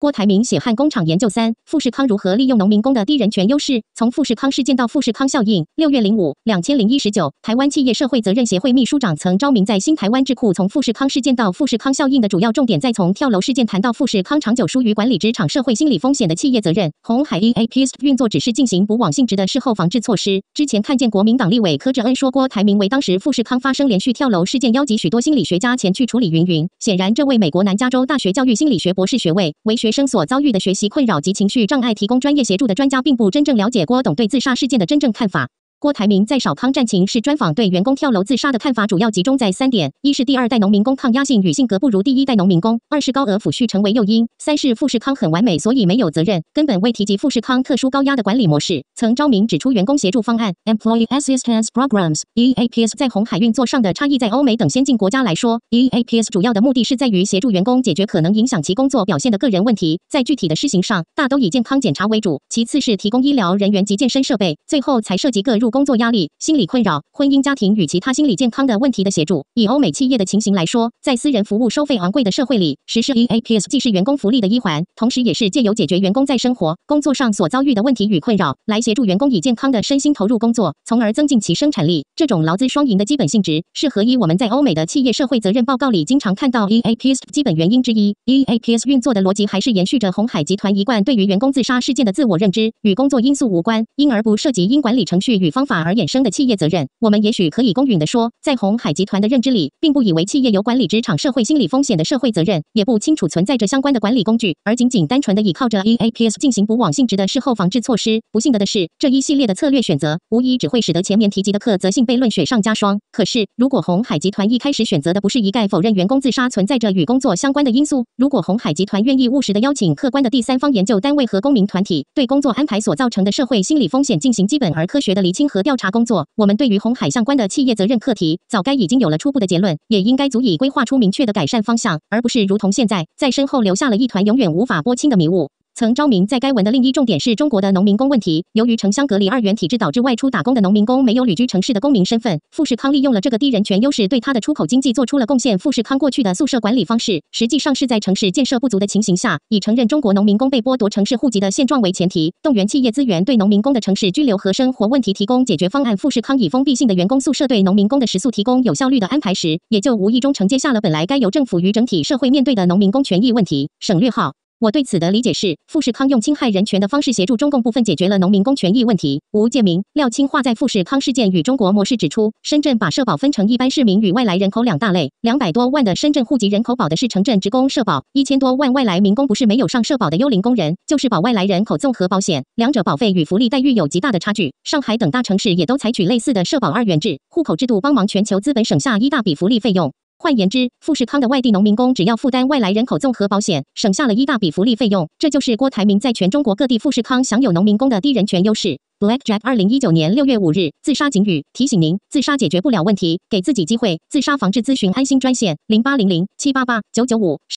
郭台铭血汗工厂研究三，富士康如何利用农民工的低人权优势？从富士康事件到富士康效应。六月零五两千零一十九，台湾企业社会责任协会秘书长曾昭明在新台湾智库，从富士康事件到富士康效应的主要重点在从跳楼事件谈到富士康长久疏于管理职场社会心理风险的企业责任。红海 EAP 运作只是进行补网性质的事后防治措施。之前看见国民党立委柯志恩说，郭台铭为当时富士康发生连续跳楼事件，邀集许多心理学家前去处理。云云，显然这位美国南加州大学教育心理学博士学位为学。学生所遭遇的学习困扰及情绪障碍提供专业协助的专家，并不真正了解郭董对自杀事件的真正看法。郭台铭在少康战情室专访对员工跳楼自杀的看法，主要集中在三点：一是第二代农民工抗压性与性格不如第一代农民工；二是高额抚恤成为诱因；三是富士康很完美，所以没有责任，根本未提及富士康特殊高压的管理模式。曾昭明指出，员工协助方案 （Employee Assistance Programs，EAPS） 在红海运作上的差异，在欧美等先进国家来说，EAPS 主要的目的是在于协助员工解决可能影响其工作表现的个人问题，在具体的施行上，大都以健康检查为主，其次是提供医疗人员及健身设备，最后才涉及各入。工作压力、心理困扰、婚姻家庭与其他心理健康的问题的协助。以欧美企业的情形来说，在私人服务收费昂贵的社会里，实施 EAPs 既是员工福利的一环，同时也是借由解决员工在生活、工作上所遭遇的问题与困扰，来协助员工以健康的身心投入工作，从而增进其生产力。这种劳资双赢的基本性质，是合一我们在欧美的企业社会责任报告里经常看到 EAPs 基本原因之一。EAPs 运作的逻辑，还是延续着红海集团一贯对于员工自杀事件的自我认知，与工作因素无关，因而不涉及因管理程序与。方法而衍生的企业责任，我们也许可以公允的说，在红海集团的认知里，并不以为企业有管理职场社会心理风险的社会责任，也不清楚存在着相关的管理工具，而仅仅单纯的依靠着 EAPS 进行补网性、质的事后防治措施。不幸的是，这一系列的策略选择，无疑只会使得前面提及的客责性悖论雪上加霜。可是，如果红海集团一开始选择的不是一概否认员工自杀存在着与工作相关的因素，如果红海集团愿意务实的邀请客观的第三方研究单位和公民团体，对工作安排所造成的社会心理风险进行基本而科学的厘清。和调查工作，我们对于红海相关的企业责任课题，早该已经有了初步的结论，也应该足以规划出明确的改善方向，而不是如同现在在身后留下了一团永远无法拨清的迷雾。曾昭明在该文的另一重点是中国的农民工问题。由于城乡隔离二元体制导致外出打工的农民工没有旅居城市的公民身份，富士康利用了这个低人权优势对它的出口经济做出了贡献。富士康过去的宿舍管理方式，实际上是在城市建设不足的情形下，以承认中国农民工被剥夺城市户籍的现状为前提，动员企业资源对农民工的城市居留和生活问题提供解决方案。富士康以封闭性的员工宿舍对农民工的食宿提供有效率的安排时，也就无意中承接下了本来该由政府与整体社会面对的农民工权益问题。省略号。我对此的理解是，富士康用侵害人权的方式协助中共部分解决了农民工权益问题。吴建民、廖清华在《富士康事件与中国模式》指出，深圳把社保分成一般市民与外来人口两大类，两百多万的深圳户籍人口保的是城镇职工社保，一千多万外来民工不是没有上社保的“幽灵工人”，就是保外来人口综合保险，两者保费与福利待遇有极大的差距。上海等大城市也都采取类似的社保二元制户口制度，帮忙全球资本省下一大笔福利费用。换言之，富士康的外地农民工只要负担外来人口综合保险，省下了一大笔福利费用。这就是郭台铭在全中国各地富士康享有农民工的低人权优势。Black Jack 二零一九年六月五日，自杀警语提醒您：自杀解决不了问题，给自己机会。自杀防治咨询安心专线：零八零零七八八九九五。